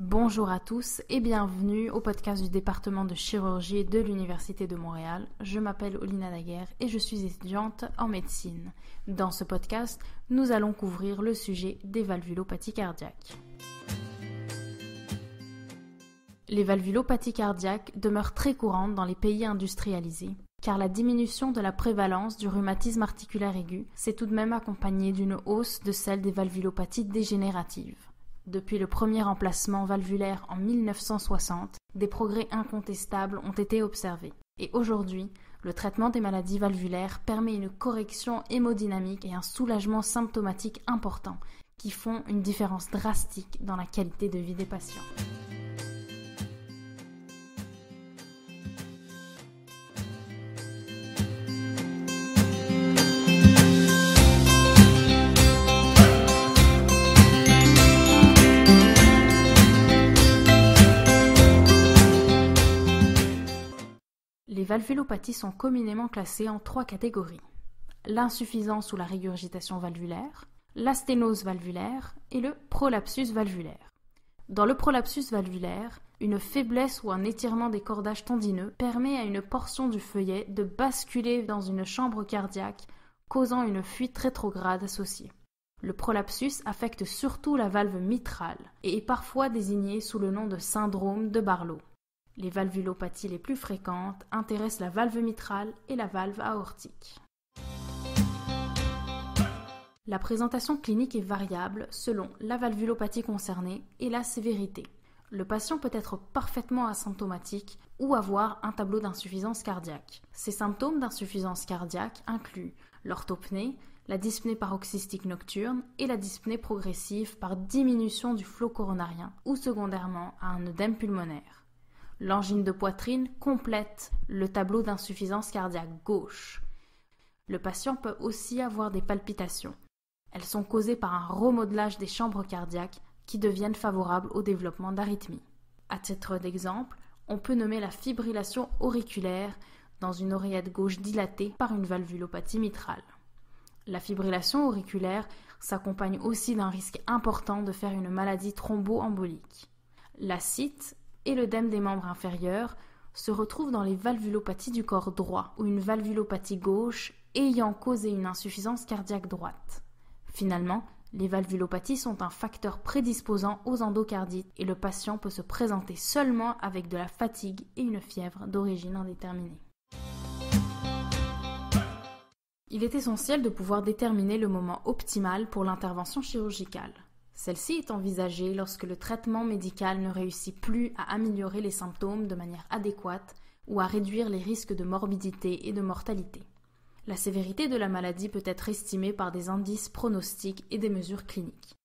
Bonjour à tous et bienvenue au podcast du département de chirurgie de l'Université de Montréal. Je m'appelle Olina Daguerre et je suis étudiante en médecine. Dans ce podcast, nous allons couvrir le sujet des valvulopathies cardiaques. Les valvulopathies cardiaques demeurent très courantes dans les pays industrialisés car la diminution de la prévalence du rhumatisme articulaire aigu s'est tout de même accompagnée d'une hausse de celle des valvulopathies dégénératives. Depuis le premier emplacement valvulaire en 1960, des progrès incontestables ont été observés. Et aujourd'hui, le traitement des maladies valvulaires permet une correction hémodynamique et un soulagement symptomatique important qui font une différence drastique dans la qualité de vie des patients. Les valvulopathies sont communément classées en trois catégories. L'insuffisance ou la régurgitation valvulaire, l'asténose valvulaire et le prolapsus valvulaire. Dans le prolapsus valvulaire, une faiblesse ou un étirement des cordages tendineux permet à une portion du feuillet de basculer dans une chambre cardiaque, causant une fuite rétrograde associée. Le prolapsus affecte surtout la valve mitrale et est parfois désigné sous le nom de syndrome de Barlow. Les valvulopathies les plus fréquentes intéressent la valve mitrale et la valve aortique. La présentation clinique est variable selon la valvulopathie concernée et la sévérité. Le patient peut être parfaitement asymptomatique ou avoir un tableau d'insuffisance cardiaque. Ces symptômes d'insuffisance cardiaque incluent l'orthopnée, la dyspnée paroxystique nocturne et la dyspnée progressive par diminution du flot coronarien ou secondairement à un œdème pulmonaire. L'angine de poitrine complète le tableau d'insuffisance cardiaque gauche. Le patient peut aussi avoir des palpitations. Elles sont causées par un remodelage des chambres cardiaques qui deviennent favorables au développement d'arythmie. À titre d'exemple, on peut nommer la fibrillation auriculaire dans une oreillette gauche dilatée par une valvulopathie mitrale. La fibrillation auriculaire s'accompagne aussi d'un risque important de faire une maladie thromboembolique. La et l'œdème des membres inférieurs se retrouvent dans les valvulopathies du corps droit ou une valvulopathie gauche ayant causé une insuffisance cardiaque droite. Finalement, les valvulopathies sont un facteur prédisposant aux endocardites et le patient peut se présenter seulement avec de la fatigue et une fièvre d'origine indéterminée. Il est essentiel de pouvoir déterminer le moment optimal pour l'intervention chirurgicale. Celle-ci est envisagée lorsque le traitement médical ne réussit plus à améliorer les symptômes de manière adéquate ou à réduire les risques de morbidité et de mortalité. La sévérité de la maladie peut être estimée par des indices pronostiques et des mesures cliniques.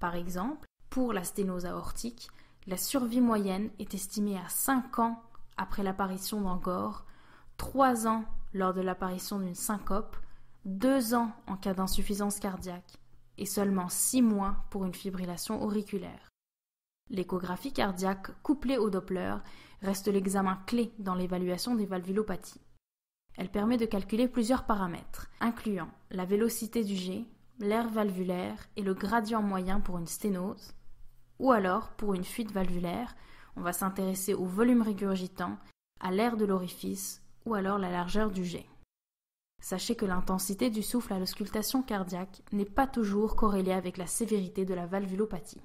Par exemple, pour la sténose aortique, la survie moyenne est estimée à 5 ans après l'apparition d'un gore, 3 ans lors de l'apparition d'une syncope, 2 ans en cas d'insuffisance cardiaque, et seulement 6 mois pour une fibrillation auriculaire. L'échographie cardiaque couplée au Doppler reste l'examen clé dans l'évaluation des valvulopathies. Elle permet de calculer plusieurs paramètres, incluant la vélocité du jet, l'air valvulaire et le gradient moyen pour une sténose, ou alors pour une fuite valvulaire, on va s'intéresser au volume régurgitant, à l'air de l'orifice ou alors la largeur du jet. Sachez que l'intensité du souffle à l'auscultation cardiaque n'est pas toujours corrélée avec la sévérité de la valvulopathie.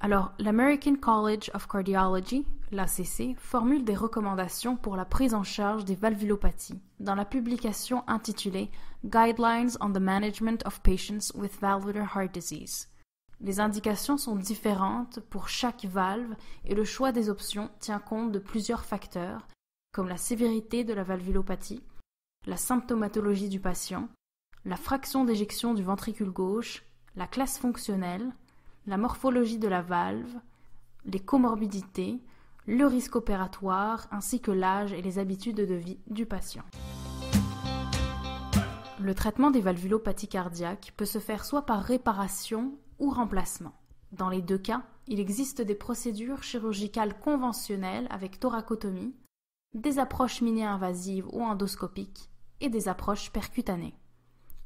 Alors, l'American College of Cardiology, l'ACC, formule des recommandations pour la prise en charge des valvulopathies dans la publication intitulée Guidelines on the Management of Patients with Valvular Heart Disease. Les indications sont différentes pour chaque valve et le choix des options tient compte de plusieurs facteurs, comme la sévérité de la valvulopathie, la symptomatologie du patient, la fraction d'éjection du ventricule gauche, la classe fonctionnelle, la morphologie de la valve, les comorbidités, le risque opératoire ainsi que l'âge et les habitudes de vie du patient. Le traitement des valvulopathies cardiaques peut se faire soit par réparation ou remplacement. Dans les deux cas, il existe des procédures chirurgicales conventionnelles avec thoracotomie, des approches mini-invasives ou endoscopiques et des approches percutanées.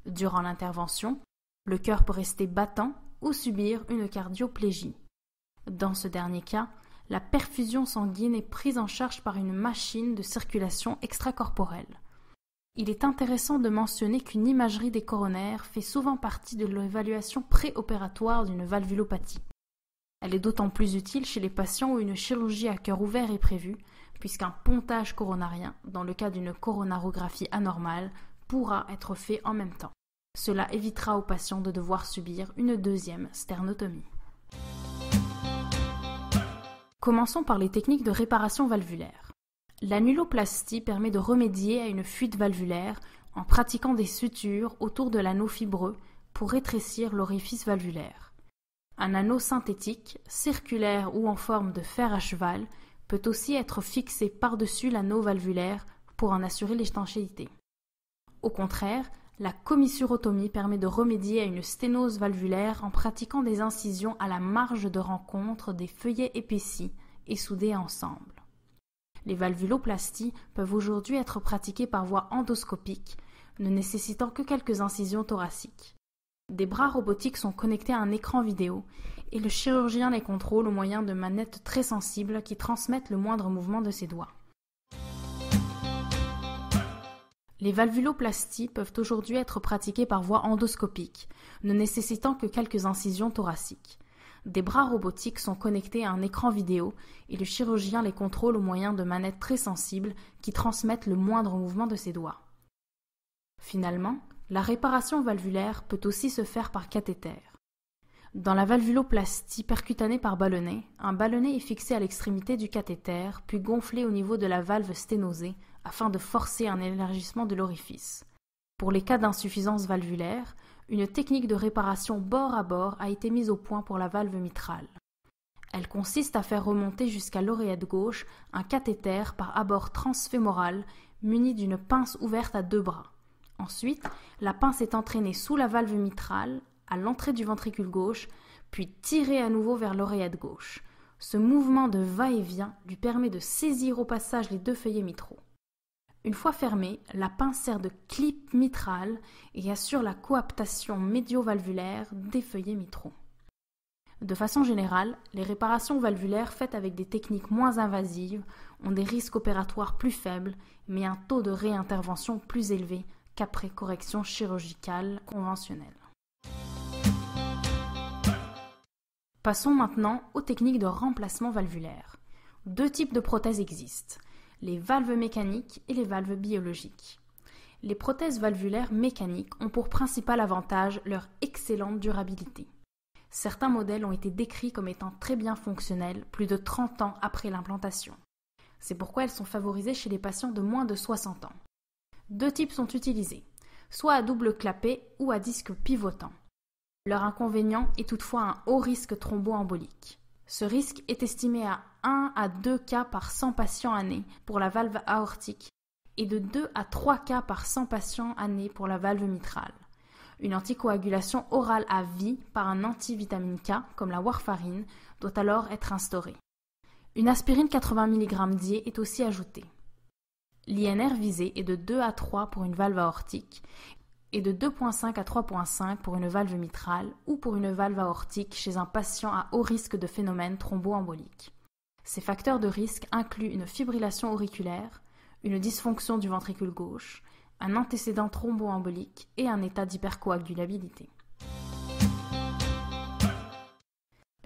Durant l'intervention, le cœur peut rester battant ou subir une cardioplégie. Dans ce dernier cas, la perfusion sanguine est prise en charge par une machine de circulation extracorporelle. Il est intéressant de mentionner qu'une imagerie des coronaires fait souvent partie de l'évaluation préopératoire d'une valvulopathie. Elle est d'autant plus utile chez les patients où une chirurgie à cœur ouvert est prévue, puisqu'un pontage coronarien, dans le cas d'une coronarographie anormale, pourra être fait en même temps. Cela évitera au patient de devoir subir une deuxième sternotomie. Commençons par les techniques de réparation valvulaire. L'annuloplastie permet de remédier à une fuite valvulaire en pratiquant des sutures autour de l'anneau fibreux pour rétrécir l'orifice valvulaire. Un anneau synthétique, circulaire ou en forme de fer à cheval, peut aussi être fixé par-dessus l'anneau valvulaire pour en assurer l'étanchéité. Au contraire, la commissurotomie permet de remédier à une sténose valvulaire en pratiquant des incisions à la marge de rencontre des feuillets épaissis et soudés ensemble. Les valvuloplasties peuvent aujourd'hui être pratiquées par voie endoscopique, ne nécessitant que quelques incisions thoraciques. Des bras robotiques sont connectés à un écran vidéo et le chirurgien les contrôle au moyen de manettes très sensibles qui transmettent le moindre mouvement de ses doigts. Les valvuloplasties peuvent aujourd'hui être pratiquées par voie endoscopique, ne nécessitant que quelques incisions thoraciques. Des bras robotiques sont connectés à un écran vidéo et le chirurgien les contrôle au moyen de manettes très sensibles qui transmettent le moindre mouvement de ses doigts. Finalement, la réparation valvulaire peut aussi se faire par cathéter. Dans la valvuloplastie percutanée par ballonnet, un ballonnet est fixé à l'extrémité du cathéter, puis gonflé au niveau de la valve sténosée afin de forcer un élargissement de l'orifice. Pour les cas d'insuffisance valvulaire, une technique de réparation bord à bord a été mise au point pour la valve mitrale. Elle consiste à faire remonter jusqu'à l'oreillette gauche un cathéter par abord transfémoral muni d'une pince ouverte à deux bras. Ensuite, la pince est entraînée sous la valve mitrale, à l'entrée du ventricule gauche, puis tirée à nouveau vers l'oreillette gauche. Ce mouvement de va-et-vient lui permet de saisir au passage les deux feuillets mitraux. Une fois fermée, la pince sert de clip mitral et assure la coaptation médio-valvulaire des feuillets mitraux. De façon générale, les réparations valvulaires faites avec des techniques moins invasives ont des risques opératoires plus faibles, mais un taux de réintervention plus élevé qu'après correction chirurgicale conventionnelle. Passons maintenant aux techniques de remplacement valvulaire. Deux types de prothèses existent, les valves mécaniques et les valves biologiques. Les prothèses valvulaires mécaniques ont pour principal avantage leur excellente durabilité. Certains modèles ont été décrits comme étant très bien fonctionnels plus de 30 ans après l'implantation. C'est pourquoi elles sont favorisées chez les patients de moins de 60 ans. Deux types sont utilisés, soit à double clapet ou à disque pivotant. Leur inconvénient est toutefois un haut risque thromboembolique. Ce risque est estimé à 1 à 2 cas par 100 patients années pour la valve aortique et de 2 à 3 cas par 100 patients années pour la valve mitrale. Une anticoagulation orale à vie par un antivitamine K, comme la warfarine, doit alors être instaurée. Une aspirine 80 mg dié est aussi ajoutée. L'INR visé est de 2 à 3 pour une valve aortique et de 2.5 à 3.5 pour une valve mitrale ou pour une valve aortique chez un patient à haut risque de phénomène thromboembolique. Ces facteurs de risque incluent une fibrillation auriculaire, une dysfonction du ventricule gauche, un antécédent thromboembolique et un état d'hypercoagulabilité.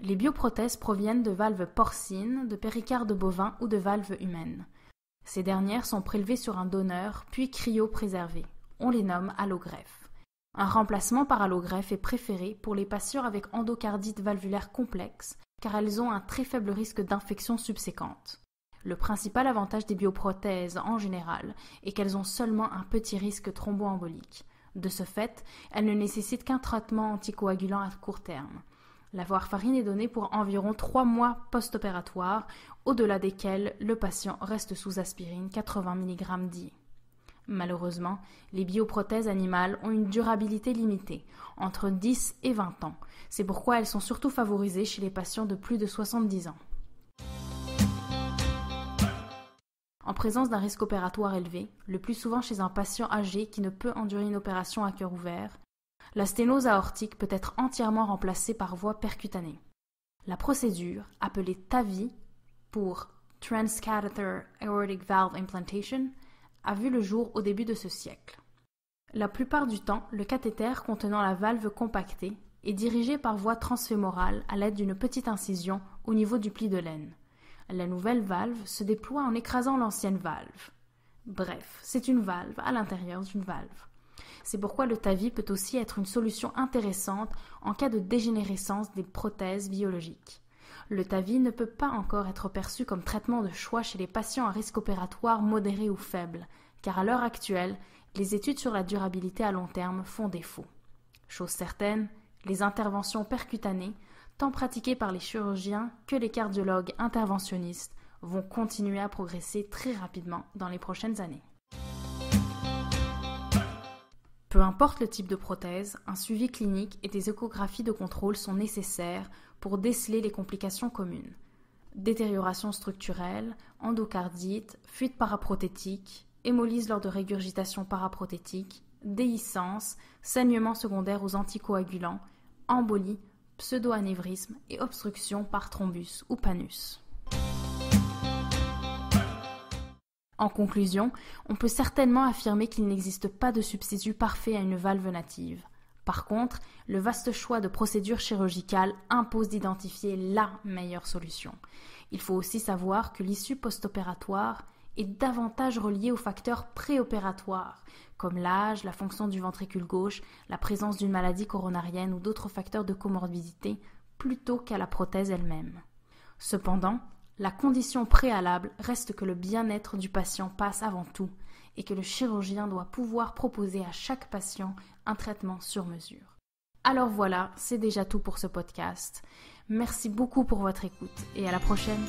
Les bioprothèses proviennent de valves porcines, de péricardes bovins ou de valves humaines. Ces dernières sont prélevées sur un donneur puis cryopréservées. On les nomme allogreffes. Un remplacement par allogreffe est préféré pour les patients avec endocardite valvulaire complexe car elles ont un très faible risque d'infection subséquente. Le principal avantage des bioprothèses en général est qu'elles ont seulement un petit risque thromboembolique. De ce fait, elles ne nécessitent qu'un traitement anticoagulant à court terme. La farine est donnée pour environ trois mois post-opératoire au-delà desquelles le patient reste sous aspirine 80 mg dit. Malheureusement, les bioprothèses animales ont une durabilité limitée, entre 10 et 20 ans. C'est pourquoi elles sont surtout favorisées chez les patients de plus de 70 ans. En présence d'un risque opératoire élevé, le plus souvent chez un patient âgé qui ne peut endurer une opération à cœur ouvert, la sténose aortique peut être entièrement remplacée par voie percutanée. La procédure, appelée TAVI, pour Transcatheter Aortic Valve Implantation a vu le jour au début de ce siècle. La plupart du temps, le cathéter contenant la valve compactée est dirigé par voie transfémorale à l'aide d'une petite incision au niveau du pli de laine. La nouvelle valve se déploie en écrasant l'ancienne valve. Bref, c'est une valve à l'intérieur d'une valve. C'est pourquoi le TAVI peut aussi être une solution intéressante en cas de dégénérescence des prothèses biologiques le TAVI ne peut pas encore être perçu comme traitement de choix chez les patients à risque opératoire modéré ou faible, car à l'heure actuelle, les études sur la durabilité à long terme font défaut. Chose certaine, les interventions percutanées, tant pratiquées par les chirurgiens que les cardiologues interventionnistes, vont continuer à progresser très rapidement dans les prochaines années. Peu importe le type de prothèse, un suivi clinique et des échographies de contrôle sont nécessaires pour déceler les complications communes. Détérioration structurelle, endocardite, fuite paraprothétique, hémolyse lors de régurgitation paraprothétique, déhiscence, saignement secondaire aux anticoagulants, embolie, pseudo-anévrisme et obstruction par thrombus ou panus. En conclusion, on peut certainement affirmer qu'il n'existe pas de substitut parfait à une valve native. Par contre, le vaste choix de procédures chirurgicales impose d'identifier la meilleure solution. Il faut aussi savoir que l'issue postopératoire est davantage reliée aux facteurs préopératoires, comme l'âge, la fonction du ventricule gauche, la présence d'une maladie coronarienne ou d'autres facteurs de comorbidité, plutôt qu'à la prothèse elle-même. Cependant, la condition préalable reste que le bien-être du patient passe avant tout, et que le chirurgien doit pouvoir proposer à chaque patient un traitement sur mesure. Alors voilà, c'est déjà tout pour ce podcast. Merci beaucoup pour votre écoute et à la prochaine.